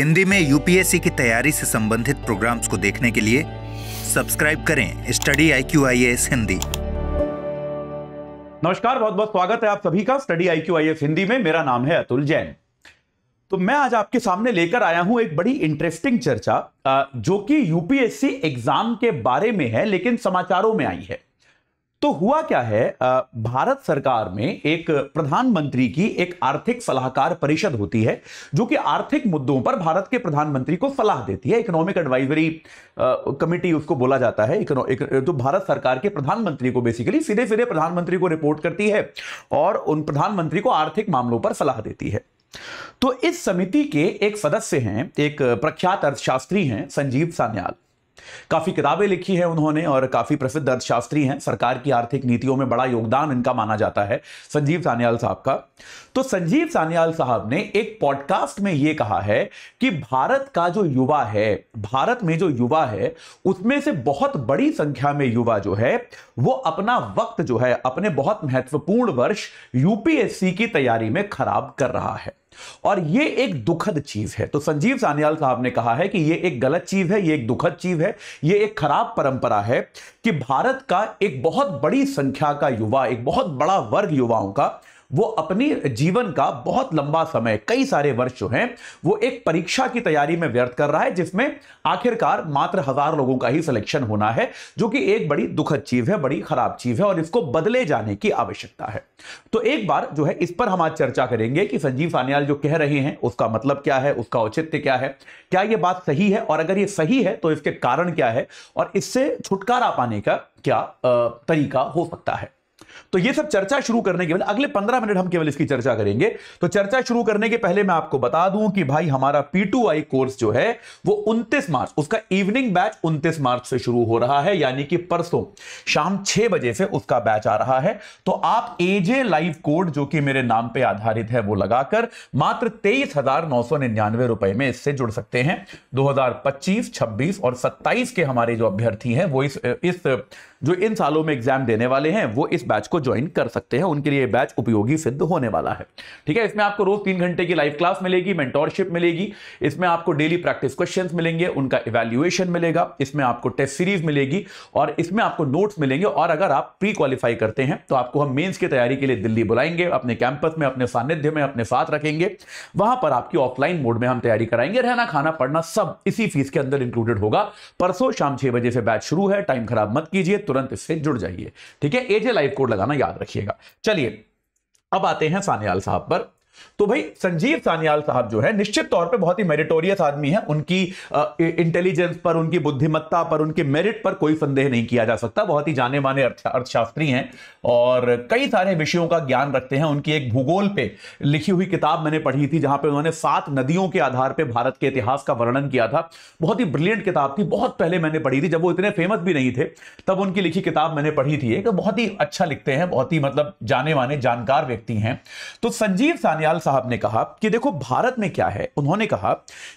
हिंदी में यूपीएससी की तैयारी से संबंधित प्रोग्राम्स को देखने के लिए सब्सक्राइब करें study IQ IAS Hindi नमस्कार बहुत बहुत स्वागत है आप सभी का study IQ IAS Hindi में मेरा नाम है अतुल जैन तो मैं आज आपके सामने लेकर आया हूं एक बड़ी इंटरेस्टिंग चर्चा जो कि यूपीएससी एग्जाम के बारे में है लेकिन समाचारों में आई है तो हुआ क्या है भारत सरकार में एक प्रधानमंत्री की एक आर्थिक सलाहकार परिषद होती है जो कि आर्थिक मुद्दों पर भारत के प्रधानमंत्री को सलाह देती है इकोनॉमिक एडवाइजरी कमिटी उसको बोला जाता है एक, तो भारत सरकार के प्रधानमंत्री को बेसिकली सीधे सीधे प्रधानमंत्री को रिपोर्ट करती है और उन प्रधानमंत्री को आर्थिक मामलों पर सलाह देती है तो इस समिति के एक सदस्य हैं एक प्रख्यात अर्थशास्त्री हैं संजीव सान्याल काफ़ी किताबें लिखी हैं उन्होंने और काफ़ी प्रसिद्ध अर्थशास्त्री हैं सरकार की आर्थिक नीतियों में बड़ा योगदान इनका माना जाता है संजीव सान्याल साहब का तो संजीव सान्याल साहब ने एक पॉडकास्ट में यह कहा है कि भारत का जो युवा है भारत में जो युवा है उसमें से बहुत बड़ी संख्या में युवा जो है वो अपना वक्त जो है अपने बहुत महत्वपूर्ण वर्ष यूपीएससी की तैयारी में खराब कर रहा है और ये एक दुखद चीज है तो संजीव सान्याल साहब ने कहा है कि ये एक गलत चीज है ये एक दुखद चीज है ये एक खराब परंपरा है कि भारत का एक बहुत बड़ी संख्या का युवा एक बहुत बड़ा वर्ग युवाओं का वो अपनी जीवन का बहुत लंबा समय कई सारे वर्ष जो हैं वो एक परीक्षा की तैयारी में व्यर्थ कर रहा है जिसमें आखिरकार मात्र हजार लोगों का ही सिलेक्शन होना है जो कि एक बड़ी दुखद चीज है बड़ी खराब चीज है और इसको बदले जाने की आवश्यकता है तो एक बार जो है इस पर हम आज चर्चा करेंगे कि संजीव सान्याल जो कह रहे हैं उसका मतलब क्या है उसका औचित्य क्या है क्या यह बात सही है और अगर ये सही है तो इसके कारण क्या है और इससे छुटकारा पाने का क्या तरीका हो सकता है तो ये सब चर्चा शुरू करने के बाद अगले पंद्रह मिनट हम केवल इसकी चर्चा करेंगे तो चर्चा शुरू करने के पहले मैं आपको बता दूं कि भाई हमारा पी कोर्स जो है वो उनतीस मार्च उसका इवनिंग बैच उनतीस मार्च से शुरू हो रहा है यानी कि परसों शाम छह बजे से उसका बैच आ रहा है तो आप एजे लाइव कोड जो कि मेरे नाम पर आधारित है वो लगाकर मात्र तेईस हजार नौ सौ निन्यानवे रुपए में इससे जुड़ सकते हैं 2025, 26 और 27 के हमारे जो अभ्यर्थी हैं वो इस इस जो इन सालों में एग्जाम देने वाले हैं वो इस बैच को ज्वाइन कर सकते हैं उनके लिए बैच उपयोगी सिद्ध होने वाला है ठीक है इसमें आपको रोज तीन घंटे की लाइव क्लास मिलेगी मेंटोरशिप मिलेगी इसमें आपको डेली प्रैक्टिस क्वेश्चन मिलेंगे उनका इवेल्युएशन मिलेगा इसमें आपको टेस्ट सीरीज मिलेगी और इसमें आपको नोट्स मिलेंगे और अगर आप प्री क्वालिफाई करते हैं तो आपको हम मेन्स की तैयारी के लिए दिल्ली बुलाएंगे अपने कैंपस में अपने सानिध्य में अपने साथ रखेंगे वहां पर आपकी ऑफलाइन मोड में हम तैयारी कराएंगे रहना खाना पढ़ना सब इसी फीस के अंदर इंक्लूडेड होगा परसों शाम छह बजे से बैच शुरू है टाइम खराब मत कीजिए तुरंत इससे जुड़ जाइए ठीक है एजे लाइव कोड लगाना याद रखिएगा चलिए अब आते हैं सान्याल साहब पर तो भाई संजीव सानियाल साहब जो है निश्चित तौर पे बहुत ही मेरिटोरियस आदमी है उनकी इंटेलिजेंस पर उनकी बुद्धिमत्ता पर उनके मेरिट पर कोई संदेह नहीं किया जा सकता बहुत ही जाने माने अर्थशास्त्री हैं और कई सारे विषयों का ज्ञान रखते हैं उनकी एक भूगोल पे लिखी हुई किताब मैंने पढ़ी थी जहां पर उन्होंने सात नदियों के आधार पर भारत के इतिहास का वर्णन किया था बहुत ही ब्रिलियंट किताब थी बहुत पहले मैंने पढ़ी थी जब वो इतने फेमस भी नहीं थे तब उनकी लिखी किताब मैंने पढ़ी थी एक बहुत ही अच्छा लिखते हैं बहुत ही मतलब जाने माने जानकार व्यक्ति हैं तो संजीव सानिया बानियाल साहब ने कहा कि देखो भारत में क्या है उन्होंने कहा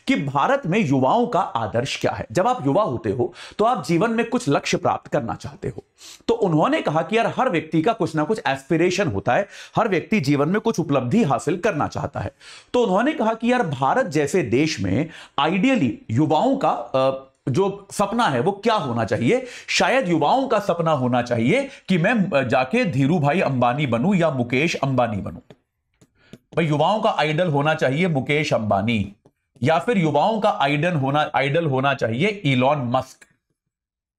कि भारत में युवाओं का आदर्श क्या है जब आप युवा होते हो तो आप जीवन में कुछ लक्ष्य प्राप्त करना चाहते हो तो उन्होंने कहा कि यार हर व्यक्ति का कुछ ना कुछ एस्पिरेशन होता है हर व्यक्ति जीवन में कुछ उपलब्धि हासिल करना चाहता है तो उन्होंने कहा कि यार भारत जैसे देश में आइडियली युवाओं का जो सपना है वो क्या होना चाहिए शायद युवाओं का सपना होना चाहिए कि मैं जाके धीरू भाई अंबानी बनूं या मुकेश अंबानी बनूं भाई युवाओं का आइडल होना चाहिए मुकेश अंबानी या फिर युवाओं का आइडल होना आइडल होना चाहिए इलॉन मस्क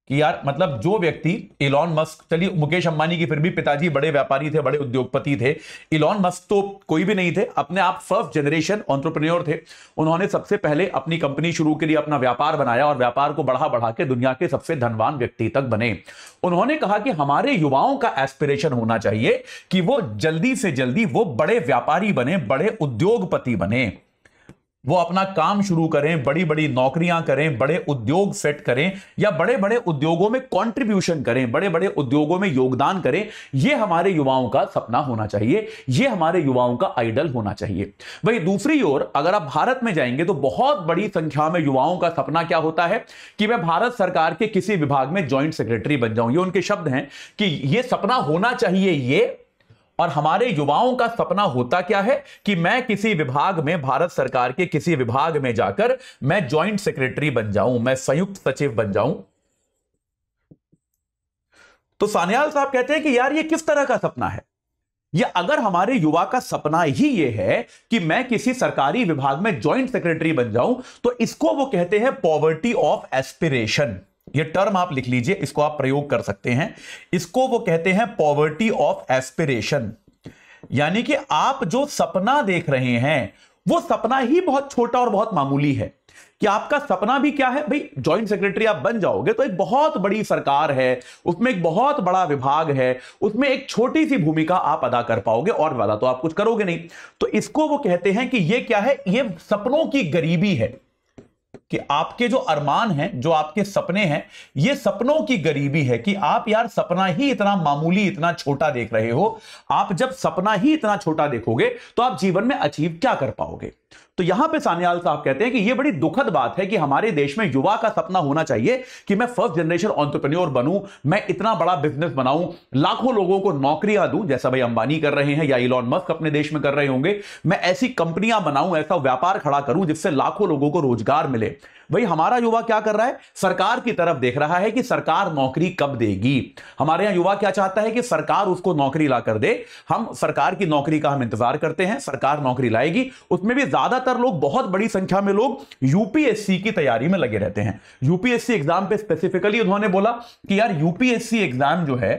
कि यार मतलब जो व्यक्ति इलॉन मस्क चलिए मुकेश अंबानी की फिर भी पिताजी बड़े व्यापारी थे बड़े उद्योगपति थे इलॉन मस्क तो कोई भी नहीं थे अपने आप फर्स्ट जनरेशन ऑन्टरप्रन्योर थे उन्होंने सबसे पहले अपनी कंपनी शुरू के लिए अपना व्यापार बनाया और व्यापार को बढ़ा बढ़ा के दुनिया के सबसे धनवान व्यक्ति तक बने उन्होंने कहा कि हमारे युवाओं का एस्पिरेशन होना चाहिए कि वो जल्दी से जल्दी वो बड़े व्यापारी बने बड़े उद्योगपति बने वो अपना काम शुरू करें बड़ी बड़ी नौकरियां करें बड़े उद्योग सेट करें या बड़े बड़े उद्योगों में कंट्रीब्यूशन करें बड़े बड़े उद्योगों में योगदान करें ये हमारे युवाओं का सपना होना चाहिए ये हमारे युवाओं का आइडल होना चाहिए वही दूसरी ओर अगर आप भारत में जाएंगे तो बहुत बड़ी संख्या में युवाओं का सपना क्या होता है कि मैं भारत सरकार के किसी विभाग में ज्वाइंट सेक्रेटरी बन जाऊं ये उनके शब्द हैं कि ये सपना होना चाहिए ये और हमारे युवाओं का सपना होता क्या है कि मैं किसी विभाग में भारत सरकार के किसी विभाग में जाकर मैं ज्वाइंट सेक्रेटरी बन जाऊं मैं संयुक्त सचिव बन जाऊं तो सान्याल साहब कहते हैं कि यार ये किस तरह का सपना है या अगर हमारे युवा का सपना ही ये है कि मैं किसी सरकारी विभाग में ज्वाइंट सेक्रेटरी बन जाऊं तो इसको वो कहते हैं पॉवर्टी ऑफ एस्पिरेशन ये टर्म आप लिख लीजिए इसको आप प्रयोग कर सकते हैं इसको वो कहते हैं पॉवर्टी ऑफ एस्पिरेशन यानी कि आप जो सपना देख रहे हैं वो सपना ही बहुत छोटा और बहुत मामूली है कि आपका सपना भी क्या है भाई जॉइंट सेक्रेटरी आप बन जाओगे तो एक बहुत बड़ी सरकार है उसमें एक बहुत बड़ा विभाग है उसमें एक छोटी सी भूमिका आप अदा कर पाओगे और ज्यादा तो आप कुछ करोगे नहीं तो इसको वो कहते हैं कि ये क्या है ये सपनों की गरीबी है कि आपके जो अरमान हैं जो आपके सपने हैं ये सपनों की गरीबी है कि आप यार सपना ही इतना मामूली इतना छोटा देख रहे हो आप जब सपना ही इतना छोटा देखोगे तो आप जीवन में अचीव क्या कर पाओगे तो यहां पे सान्याल साहब कहते हैं कि यह बड़ी दुखद बात है कि हमारे देश में युवा का सपना होना चाहिए कि मैं फर्स्ट जनरेशन ऑन्टरप्रन्योर बनूं मैं इतना बड़ा बिजनेस बनाऊं लाखों लोगों को नौकरियां दूं जैसा भाई अंबानी कर रहे हैं या इलॉन मस्क अपने देश में कर रहे होंगे मैं ऐसी कंपनियां बनाऊं ऐसा व्यापार खड़ा करूं जिससे लाखों लोगों को रोजगार मिले भाई हमारा युवा क्या कर रहा है सरकार की तरफ देख रहा है कि सरकार नौकरी कब देगी हमारे यहां युवा क्या चाहता है कि सरकार उसको नौकरी ला कर दे हम सरकार की नौकरी का हम इंतजार करते हैं सरकार नौकरी लाएगी उसमें भी ज्यादातर लोग बहुत बड़ी संख्या में लोग यूपीएससी की तैयारी में लगे रहते हैं यूपीएससी एग्जाम पे स्पेसिफिकली उन्होंने बोला कि यार यूपीएससी एग्जाम जो है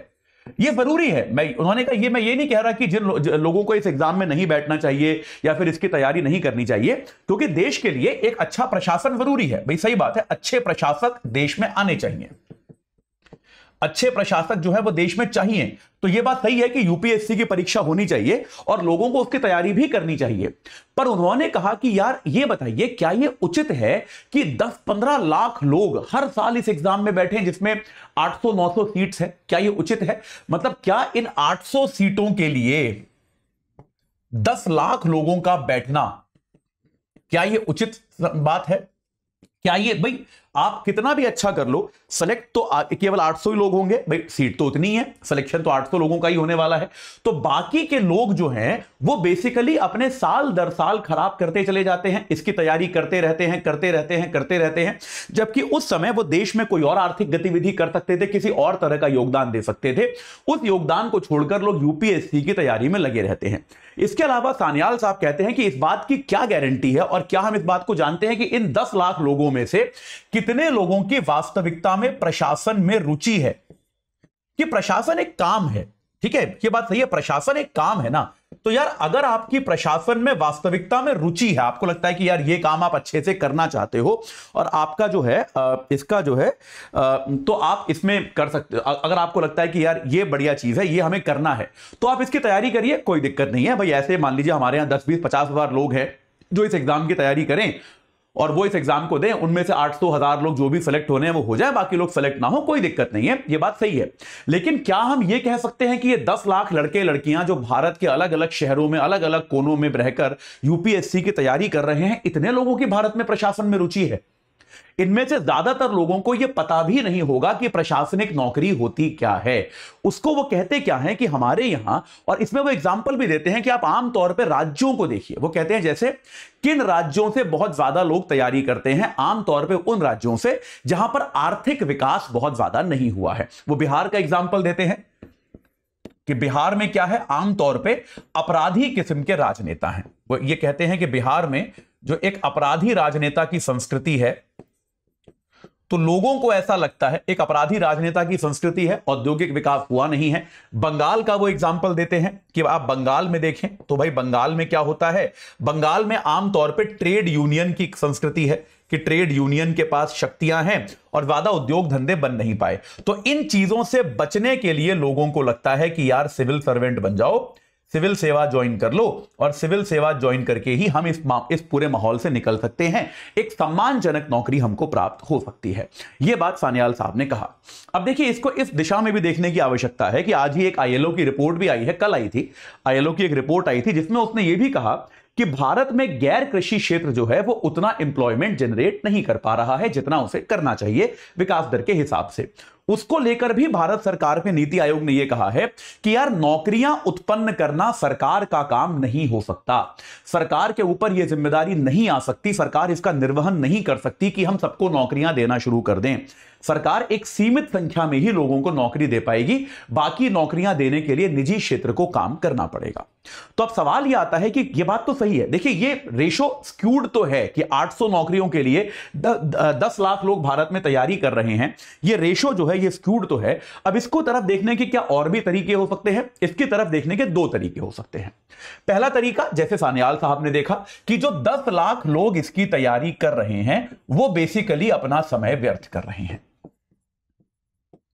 ये जरूरी है मैं उन्होंने कहा ये मैं ये नहीं कह रहा कि जिन लो, लोगों को इस एग्जाम में नहीं बैठना चाहिए या फिर इसकी तैयारी नहीं करनी चाहिए क्योंकि देश के लिए एक अच्छा प्रशासन जरूरी है भाई सही बात है अच्छे प्रशासक देश में आने चाहिए अच्छे प्रशासक जो है वो देश में चाहिए तो ये बात सही है कि यूपीएससी की परीक्षा होनी चाहिए और लोगों को उसकी तैयारी भी करनी चाहिए पर उन्होंने कहा कि यार ये बताइए क्या ये उचित है कि 10-15 लाख लोग हर साल इस एग्जाम में बैठे जिसमें 800-900 सीट्स है क्या ये उचित है मतलब क्या इन 800 सीटों के लिए दस लाख लोगों का बैठना क्या ये उचित बात है क्या ये भाई आप कितना भी अच्छा कर लो सेलेक्ट तो केवल 800 ही लोग होंगे भाई सीट तो उतनी है सिलेक्शन तो 800 लोगों का ही होने वाला है तो बाकी के लोग जो हैं वो बेसिकली अपने साल दर साल खराब करते चले जाते हैं इसकी तैयारी करते रहते हैं करते रहते हैं करते रहते हैं जबकि उस समय वो देश में कोई और आर्थिक गतिविधि कर सकते थे किसी और तरह का योगदान दे सकते थे उस योगदान को छोड़कर लोग यूपीएससी की तैयारी में लगे रहते हैं इसके अलावा सानियाल साहब कहते हैं कि इस बात की क्या गारंटी है और क्या हम इस बात को जानते हैं कि इन दस लाख लोगों में से कितने कितने लोगों की वास्तविकता में प्रशासन में रुचि है कि प्रशासन एक काम है ठीक है ये बात सही है प्रशासन एक काम है ना तो यार अगर आपकी प्रशासन में वास्तविकता में रुचि है आपको लगता है कि यार ये काम आप अच्छे से करना चाहते हो और आपका जो है इसका जो है तो आप इसमें कर सकते हो अगर आपको लगता है कि यार ये बढ़िया चीज है ये हमें करना है तो आप इसकी तैयारी करिए कोई दिक्कत नहीं है भाई ऐसे मान लीजिए हमारे यहां दस बीस पचास लोग हैं जो इस एग्जाम की तैयारी करें और वो इस एग्जाम को दें उनमें से आठ सौ हजार लोग जो भी सिलेक्ट होने हैं वो हो जाए बाकी लोग सेलेक्ट ना हो कोई दिक्कत नहीं है ये बात सही है लेकिन क्या हम ये कह सकते हैं कि ये दस लाख लड़के लड़कियां जो भारत के अलग अलग शहरों में अलग अलग कोनों में रहकर यूपीएससी की तैयारी कर रहे हैं इतने लोगों की भारत में प्रशासन में रुचि है इनमें से ज्यादातर लोगों को यह पता भी नहीं होगा कि प्रशासनिक नौकरी होती क्या है उसको वो कहते क्या है कि हमारे यहां और इसमें वो एग्जाम्पल भी देते हैं कि आप आमतौर पर राज्यों को देखिए वो कहते हैं जैसे किन राज्यों से बहुत ज्यादा लोग तैयारी करते हैं आमतौर पर उन राज्यों से जहां पर आर्थिक विकास बहुत ज्यादा नहीं हुआ है वो बिहार का एग्जाम्पल देते हैं कि बिहार में क्या है आमतौर पर अपराधी किस्म के राजनेता हैं वो ये कहते हैं कि बिहार में जो एक अपराधी राजनेता की संस्कृति है तो लोगों को ऐसा लगता है एक अपराधी राजनेता की संस्कृति है औद्योगिक विकास हुआ नहीं है बंगाल का वो एग्जाम्पल देते हैं कि आप बंगाल में देखें तो भाई बंगाल में क्या होता है बंगाल में आमतौर पर ट्रेड यूनियन की संस्कृति है कि ट्रेड यूनियन के पास शक्तियां हैं और ज्यादा उद्योग धंधे बन नहीं पाए तो इन चीजों से बचने के लिए लोगों को लगता है कि यार सिविल सर्वेंट बन जाओ सिविल सेवा ज्वाइन कर लो और सिविल सेवा ज्वाइन करके ही हम इस इस पूरे माहौल से निकल सकते हैं एक सम्मानजनक नौकरी हमको प्राप्त हो सकती है यह बात सान्याल साहब ने कहा अब देखिए इसको इस दिशा में भी देखने की आवश्यकता है कि आज ही एक आईएलओ की रिपोर्ट भी आई है कल आई थी आईएलओ की एक रिपोर्ट आई थी जिसमें उसने ये भी कहा कि भारत में गैर कृषि क्षेत्र जो है वो उतना एम्प्लॉयमेंट जनरेट नहीं कर पा रहा है जितना उसे करना चाहिए विकास दर के हिसाब से उसको लेकर भी भारत सरकार में नीति आयोग ने यह कहा है कि यार नौकरियां उत्पन्न करना सरकार का काम नहीं हो सकता सरकार के ऊपर यह जिम्मेदारी नहीं आ सकती सरकार इसका निर्वहन नहीं कर सकती कि हम सबको नौकरियां देना शुरू कर दें सरकार एक सीमित संख्या में ही लोगों को नौकरी दे पाएगी बाकी नौकरियां देने के लिए निजी क्षेत्र को काम करना पड़ेगा तो अब सवाल यह आता है कि यह बात तो सही है देखिए ये रेशो स्क्यूड तो है कि 800 नौकरियों के लिए द, द, दस लाख लोग भारत में तैयारी कर रहे हैं यह रेशो जो है ये स्क्यूड तो है अब इसको तरफ देखने के क्या और भी तरीके हो सकते हैं इसकी तरफ देखने के दो तरीके हो सकते हैं पहला तरीका जैसे सान्याल साहब ने देखा कि जो दस लाख लोग इसकी तैयारी कर रहे हैं वो बेसिकली अपना समय व्यर्थ कर रहे हैं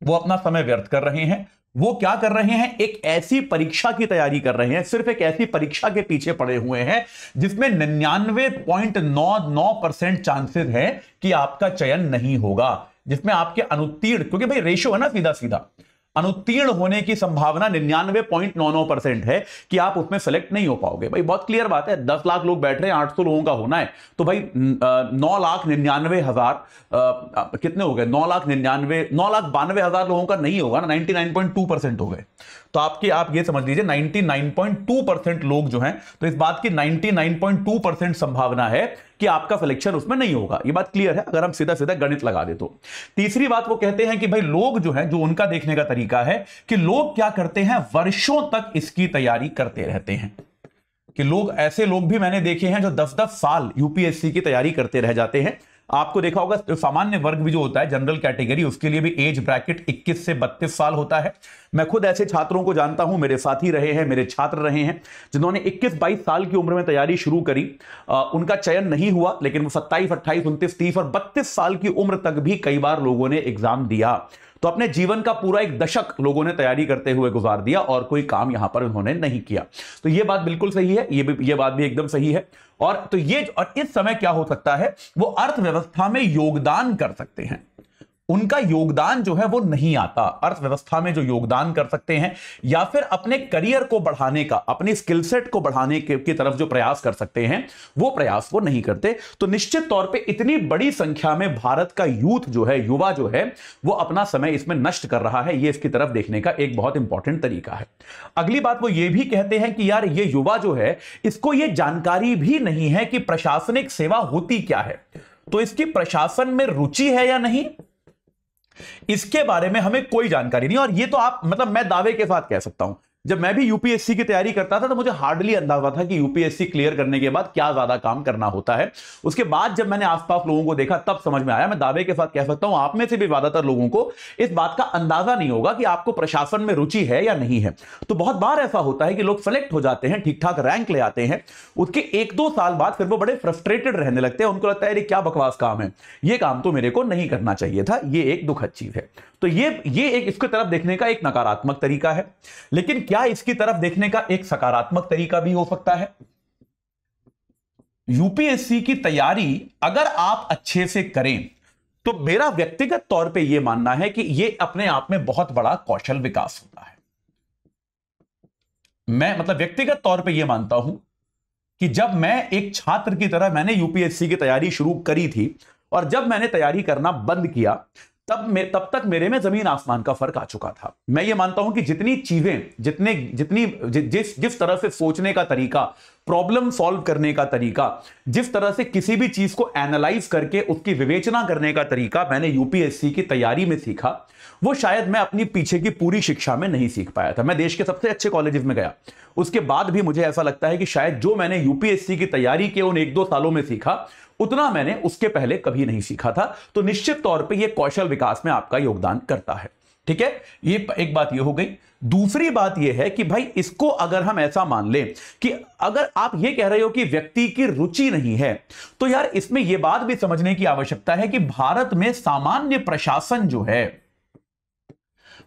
वो अपना समय व्यर्थ कर रहे हैं वो क्या कर रहे हैं एक ऐसी परीक्षा की तैयारी कर रहे हैं सिर्फ एक ऐसी परीक्षा के पीछे पड़े हुए हैं जिसमें निन्यानवे पॉइंट नौ नौ परसेंट चांसेस है कि आपका चयन नहीं होगा जिसमें आपके अनुत्तीर्ण क्योंकि भाई रेशो है ना सीधा सीधा अनुत्तीर्ण होने की संभावना निन्यानवे पॉइंट नौ नौ परसेंट है कि आप उसमें सेलेक्ट नहीं हो पाओगे भाई बहुत क्लियर बात है दस लाख लोग बैठ रहे हैं आठ सौ लोगों का होना है तो भाई नौ लाख निन्यानवे हजार कितने हो गए नौ लाख निन्यानवे नौ लाख बानवे हजार लोगों का नहीं होगा ना ninety nine point two percent हो गए तो आपके आप ये समझ लीजिए ninety nine point two percent लोग जो हैं तो इस बात की ninety nine point two percent संभावना है कि आपका सिलेक्शन उसमें नहीं होगा ये बात क्लियर है अगर हम सीधा सीधा गणित लगा दे तो तीसरी बात वो कहते हैं कि भाई लोग जो है जो उनका देखने का तरीका है कि लोग क्या करते हैं वर्षों तक इसकी तैयारी करते रहते हैं कि लोग ऐसे लोग भी मैंने देखे हैं जो दस दस साल यूपीएससी की तैयारी करते रह जाते हैं आपको देखा होगा सामान्य वर्ग भी जो होता है जनरल कैटेगरी उसके लिए भी एज ब्रैकेट 21 से 32 साल होता है मैं खुद ऐसे छात्रों को जानता हूं मेरे साथी रहे हैं मेरे छात्र रहे हैं जिन्होंने 21-22 साल की उम्र में तैयारी शुरू करी आ, उनका चयन नहीं हुआ लेकिन वो सत्ताईस अट्ठाईस उनतीस तीस और बत्तीस साल की उम्र तक भी कई बार लोगों ने एग्जाम दिया तो अपने जीवन का पूरा एक दशक लोगों ने तैयारी करते हुए गुजार दिया और कोई काम यहां पर उन्होंने नहीं किया तो यह बात बिल्कुल सही है ये भी ये बात भी एकदम सही है और तो ये और इस समय क्या हो सकता है वो अर्थव्यवस्था में योगदान कर सकते हैं उनका योगदान जो है वो नहीं आता अर्थव्यवस्था में जो योगदान कर सकते हैं या फिर अपने करियर को बढ़ाने का अपने स्किल सेट को बढ़ाने के, की तरफ जो प्रयास कर सकते हैं वो प्रयास वो नहीं करते तो निश्चित तौर पे इतनी बड़ी संख्या में भारत का यूथ जो है युवा जो है वो अपना समय इसमें नष्ट कर रहा है ये इसकी तरफ देखने का एक बहुत इंपॉर्टेंट तरीका है अगली बात वो ये भी कहते हैं कि यार ये युवा जो है इसको ये जानकारी भी नहीं है कि प्रशासनिक सेवा होती क्या है तो इसकी प्रशासन में रुचि है या नहीं इसके बारे में हमें कोई जानकारी नहीं और ये तो आप मतलब मैं दावे के साथ कह सकता हूं जब मैं भी यूपीएससी की तैयारी करता था तो मुझे हार्डली अंदाजा था कि यूपीएससी क्लियर करने के बाद क्या ज्यादा काम करना होता है उसके बाद जब मैंने आसपास लोगों को देखा तब समझ में आया मैं दावे के साथ कह सकता हूं आप में से भी ज्यादातर लोगों को इस बात का अंदाजा नहीं होगा कि आपको प्रशासन में रुचि है या नहीं है तो बहुत बार ऐसा होता है कि लोग सेलेक्ट हो जाते हैं ठीक ठाक रैंक ले आते हैं उसके एक दो साल बाद फिर वो बड़े फ्रस्ट्रेटेड रहने लगते हैं उनको लगता है अरे क्या बकवास काम है ये काम तो मेरे को नहीं करना चाहिए था ये एक दुखद चीज है तो ये ये एक इसके तरफ देखने का एक नकारात्मक तरीका है लेकिन क्या इसकी तरफ देखने का एक सकारात्मक तरीका भी हो सकता है यूपीएससी की तैयारी अगर आप अच्छे से करें तो मेरा व्यक्तिगत तौर पे यह मानना है कि यह अपने आप में बहुत बड़ा कौशल विकास होता है मैं मतलब व्यक्तिगत तौर पे यह मानता हूं कि जब मैं एक छात्र की तरह मैंने यूपीएससी की तैयारी शुरू करी थी और जब मैंने तैयारी करना बंद किया तब मे, तब तक मेरे में जमीन आसमान का फर्क आ चुका था मैं ये मानता हूं कि जितनी चीजें जितने जितनी जि, जिस जिस तरह से सोचने का तरीका प्रॉब्लम सॉल्व करने का तरीका जिस तरह से किसी भी चीज को एनालाइज करके उसकी विवेचना करने का तरीका मैंने यूपीएससी की तैयारी में सीखा वो शायद मैं अपनी पीछे की पूरी शिक्षा में नहीं सीख पाया था मैं देश के सबसे अच्छे कॉलेजेस में गया उसके बाद भी मुझे ऐसा लगता है कि शायद जो मैंने यूपीएससी की तैयारी के उन एक दो सालों में सीखा उतना मैंने उसके पहले कभी नहीं सीखा था तो निश्चित तौर पर यह कौशल विकास में आपका योगदान करता है ठीक है ये एक बात ये हो गई दूसरी बात यह है कि भाई इसको अगर हम ऐसा मान लें कि अगर आप यह कह रहे हो कि व्यक्ति की रुचि नहीं है तो यार इसमें यह बात भी समझने की आवश्यकता है कि भारत में सामान्य प्रशासन जो है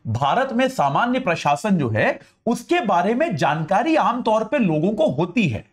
भारत में सामान्य प्रशासन जो है उसके बारे में जानकारी आमतौर पर लोगों को होती है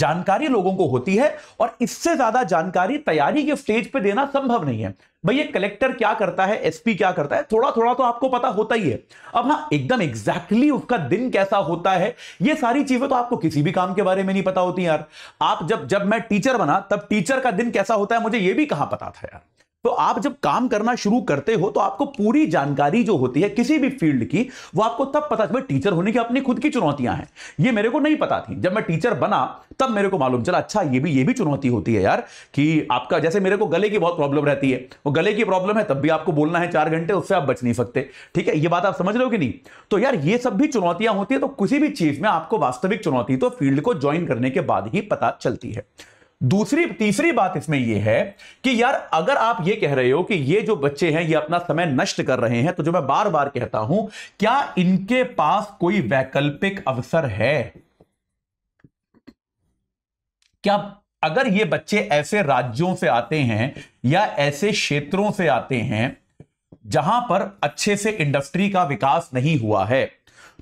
जानकारी लोगों को होती है और इससे ज्यादा जानकारी तैयारी के स्टेज पे देना संभव नहीं है ये कलेक्टर क्या करता है एसपी क्या करता है थोड़ा थोड़ा तो आपको पता होता ही है अब हाँ एकदम एग्जैक्टली exactly उसका दिन कैसा होता है ये सारी चीजें तो आपको किसी भी काम के बारे में नहीं पता होती यार आप जब जब मैं टीचर बना तब टीचर का दिन कैसा होता है मुझे ये भी कहां पता था यार तो आप जब काम करना शुरू करते हो तो आपको पूरी जानकारी जो होती है किसी भी फील्ड की वो आपको तब पता चल टीचर होने की अपनी खुद की चुनौतियां हैं ये मेरे को नहीं पता थी जब मैं टीचर बना तब मेरे को मालूम चला अच्छा ये भी ये भी चुनौती होती है यार कि आपका जैसे मेरे को गले की बहुत प्रॉब्लम रहती है वो गले की प्रॉब्लम है तब भी आपको बोलना है चार घंटे उससे आप बच नहीं सकते ठीक है ये बात आप समझ रहे हो कि नहीं तो यार ये सब भी चुनौतियां होती है तो किसी भी चीज में आपको वास्तविक चुनौती तो फील्ड को ज्वाइन करने के बाद ही पता चलती है दूसरी तीसरी बात इसमें यह है कि यार अगर आप ये कह रहे हो कि ये जो बच्चे हैं ये अपना समय नष्ट कर रहे हैं तो जो मैं बार बार कहता हूं क्या इनके पास कोई वैकल्पिक अवसर है क्या अगर ये बच्चे ऐसे राज्यों से आते हैं या ऐसे क्षेत्रों से आते हैं जहां पर अच्छे से इंडस्ट्री का विकास नहीं हुआ है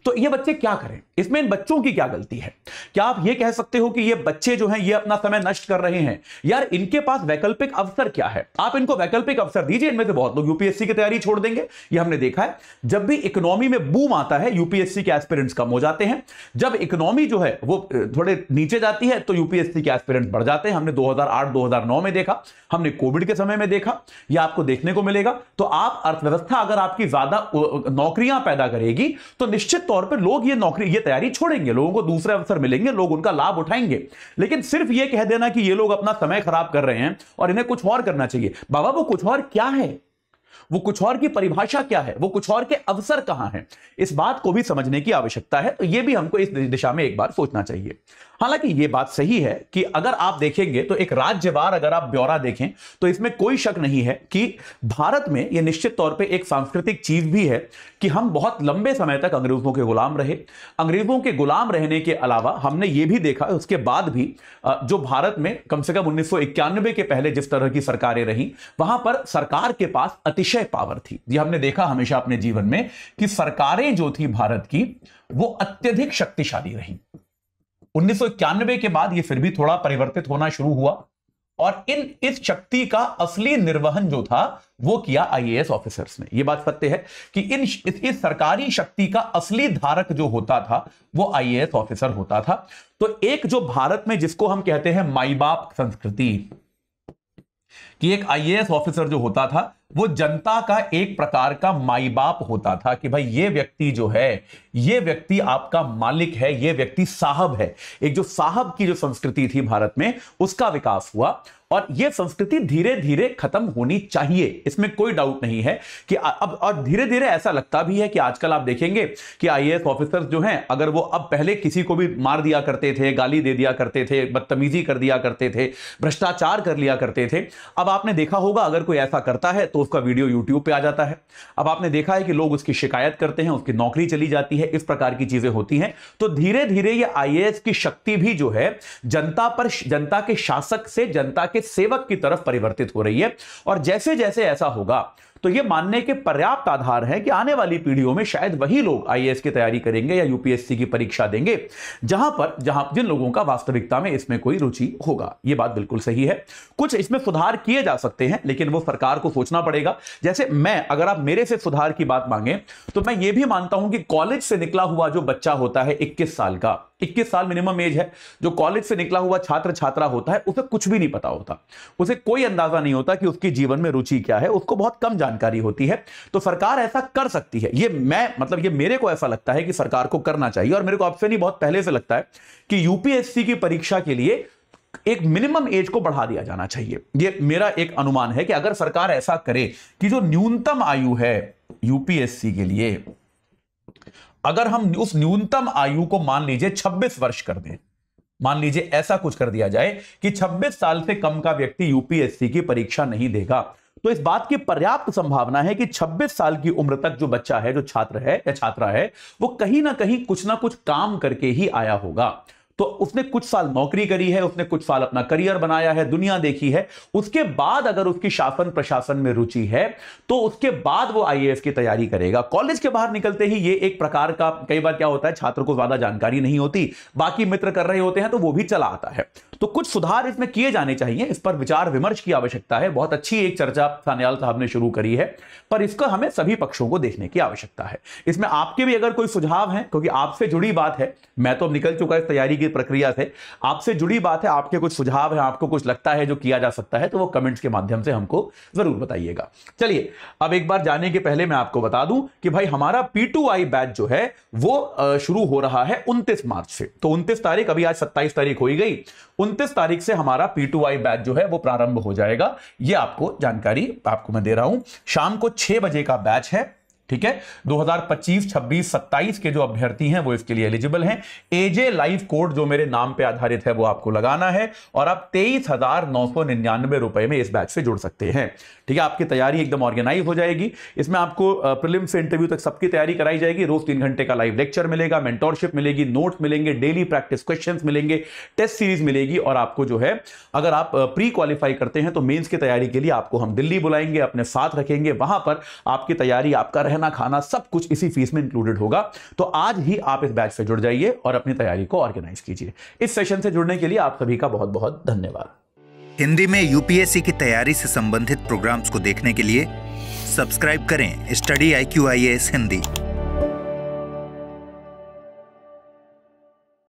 तो ये बच्चे क्या करें इसमें इन बच्चों की क्या गलती है क्या आप ये कह सकते हो कि ये बच्चे जो हैं ये अपना समय नष्ट कर रहे हैं यार इनके पास वैकल्पिक अवसर क्या है आप इनको वैकल्पिक अवसर दीजिए इनमें से बहुत लोग यूपीएससी की तैयारी छोड़ देंगे ये हमने देखा है जब भी इकोनॉमी में बूम आता है यूपीएससी के एस्पिरेंट्स कम हो जाते हैं जब इकोनॉमी जो है वो थोड़े नीचे जाती है तो यूपीएससी के एस्पिरेंट्स बढ़ जाते हैं हमने दो हजार में देखा हमने कोविड के समय में देखा यह आपको देखने को मिलेगा तो आप अर्थव्यवस्था अगर आपकी ज्यादा नौकरियां पैदा करेगी तो निश्चित तौर पर लोग ये नौकरी ये तैयारी छोड़ेंगे लोगों को दूसरे अवसर मिलेंगे लोग उनका लाभ उठाएंगे लेकिन सिर्फ ये कह देना कि ये लोग अपना समय खराब कर रहे हैं और इन्हें कुछ और करना चाहिए बाबा वो कुछ और क्या है वो कुछ और की परिभाषा क्या है वो कुछ और के अवसर कहां हैं इस बात को भी समझने की आवश्यकता है तो ये भी हमको इस दिशा में एक बार सोचना चाहिए हालांकि यह बात सही है कि अगर आप देखेंगे तो एक राज्यवार अगर आप ब्यौरा देखें तो इसमें कोई शक नहीं है कि भारत में यह निश्चित तौर पे एक सांस्कृतिक चीज भी है कि हम बहुत लंबे समय तक अंग्रेजों के गुलाम रहे अंग्रेजों के गुलाम रहने के अलावा हमने ये भी देखा उसके बाद भी जो भारत में कम से कम उन्नीस के पहले जिस तरह की सरकारें रहीं वहां पर सरकार के पास अतिशय पावर थी ये हमने देखा हमेशा अपने जीवन में कि सरकारें जो थी भारत की वो अत्यधिक शक्तिशाली रहीं उन्नीस के बाद ये फिर भी थोड़ा परिवर्तित होना शुरू हुआ और इन इस शक्ति का असली निर्वहन जो था वो किया आईएएस ऑफिसर्स ने ये बात सत्य है कि इन इस सरकारी शक्ति का असली धारक जो होता था वो आईएएस ऑफिसर होता था तो एक जो भारत में जिसको हम कहते हैं माई बाप संस्कृति कि एक आईएएस ऑफिसर जो होता था वो जनता का एक प्रकार का माई बाप होता था कि भाई ये व्यक्ति जो है ये व्यक्ति आपका मालिक है ये व्यक्ति साहब है एक जो साहब की जो संस्कृति थी भारत में उसका विकास हुआ और ये संस्कृति धीरे धीरे खत्म होनी चाहिए इसमें कोई डाउट नहीं है कि अब और धीरे धीरे ऐसा लगता भी है कि आजकल आप देखेंगे कि आईएएस ऑफिसर्स जो हैं अगर वो अब पहले किसी को भी मार दिया करते थे गाली दे दिया करते थे बदतमीजी कर दिया करते थे भ्रष्टाचार कर लिया करते थे अब आपने देखा होगा अगर कोई ऐसा करता है तो उसका वीडियो यूट्यूब पर आ जाता है अब आपने देखा है कि लोग उसकी शिकायत करते हैं उसकी नौकरी चली जाती है इस प्रकार की चीजें होती हैं तो धीरे धीरे ये आई की शक्ति भी जो है जनता पर जनता के शासक से जनता के के सेवक की तरफ परिवर्तित हो रही है और जैसे जैसे ऐसा होगा तो ये मानने के पर्याप्त आधार है कि आने वाली पीढ़ियों में शायद वही लोग आईएएस की तैयारी करेंगे या यूपीएससी की परीक्षा देंगे जहां पर जहां जिन लोगों का वास्तविकता में इसमें कोई रुचि होगा ये बात बिल्कुल सही है कुछ इसमें सुधार किए जा सकते हैं लेकिन वो सरकार को सोचना पड़ेगा जैसे मैं अगर आप मेरे से सुधार की बात मांगे तो मैं ये भी मानता हूं कि कॉलेज से निकला हुआ जो बच्चा होता है इक्कीस साल का 21 साल मिनिमम एज है जो कॉलेज से निकला हुआ छात्र छात्रा होता है उसे कुछ भी नहीं पता होता उसे कोई अंदाजा नहीं होता कि उसके जीवन में रुचि क्या है उसको बहुत कम जान जानकारी होती है तो सरकार ऐसा कर सकती है ये मैं मतलब ये मेरे को ऐसा लगता है कि सरकार को करना चाहिए और मेरे को ऑप्शन ही बहुत पहले से लगता है कि यूपीएससी की परीक्षा के लिए एक मिनिमम एज को बढ़ा दिया जाना चाहिए ये मेरा एक अनुमान है कि अगर सरकार ऐसा करे कि जो न्यूनतम आयु है यूपीएससी के लिए अगर हम उस न्यूनतम आयु को मान लीजिए 26 वर्ष कर दें मान लीजिए ऐसा कुछ कर दिया जाए कि 26 साल से कम का व्यक्ति यूपीएससी की परीक्षा नहीं देगा तो इस बात की पर्याप्त संभावना है कि 26 साल की उम्र तक जो बच्चा है जो छात्र है या छात्रा है वो कहीं ना कहीं कुछ ना कुछ काम करके ही आया होगा तो उसने कुछ साल नौकरी करी है उसने कुछ साल अपना करियर बनाया है दुनिया देखी है उसके बाद अगर उसकी शासन प्रशासन में रुचि है तो उसके बाद वो आई की तैयारी करेगा कॉलेज के बाहर निकलते ही ये एक प्रकार का कई बार क्या होता है छात्र को ज्यादा जानकारी नहीं होती बाकी मित्र कर रहे होते हैं तो वो भी चला आता है तो कुछ सुधार इसमें किए जाने चाहिए इस पर विचार विमर्श की आवश्यकता है बहुत अच्छी एक चर्चा सान्याल साहब ने शुरू करी है पर इसका हमें सभी पक्षों को देखने की आवश्यकता है इसमें आपके भी अगर कोई सुझाव है क्योंकि आपसे जुड़ी बात है मैं तो निकल चुका इस तैयारी की ये प्रक्रिया से आपसे जुड़ी बात है आपके कुछ सुझाव है आपको कुछ लगता है जो किया जा सकता है तो वो कमेंट्स के माध्यम से हमको जरूर बताइएगा चलिए अब एक बार जाने के पहले मैं आपको बता दूं कि भाई हमारा पी बैच जो है वो शुरू हो रहा है उनतीस मार्च से तो उनतीस तारीख अभी आज सत्ताईस तारीख हो ही गई उनतीस तारीख से हमारा पी बैच जो है वो प्रारंभ हो जाएगा ये आपको जानकारी आपको मैं दे रहा हूं शाम को छह बजे का बैच है ठीक है 2025, 26, 27 के जो अभ्यर्थी हैं वो इसके लिए एलिजिबल हैं एजे लाइव कोड जो मेरे नाम पे आधारित है वो आपको लगाना है और आप तेईस हजार नौ सौ निन्यानवे रुपए में इस बैच से जुड़ सकते हैं ठीक है आपकी तैयारी एकदम ऑर्गेनाइज हो जाएगी इसमें आपको प्रिलिम से इंटरव्यू तक सबकी तैयारी कराई जाएगी रोज तीन घंटे का लाइव लेक्चर मिलेगा मेंटोरशिप मिलेगी नोट मिलेंगे डेली प्रैक्टिस क्वेश्चन मिलेंगे टेस्ट सीरीज मिलेगी और आपको जो है अगर आप प्री क्वालिफाई करते हैं तो मेन्स की तैयारी के लिए आपको हम दिल्ली बुलाएंगे अपने साथ रखेंगे वहां पर आपकी तैयारी आपका रहना रहना खाना सब कुछ इसी फीस में इंक्लूडेड होगा तो आज ही आप इस बैच से जुड़ जाइए और अपनी तैयारी को ऑर्गेनाइज कीजिए इस सेशन से जुड़ने के लिए आप सभी का बहुत बहुत धन्यवाद हिंदी में यूपीएससी की तैयारी से संबंधित प्रोग्राम्स को देखने के लिए सब्सक्राइब करें study IQ IAS Hindi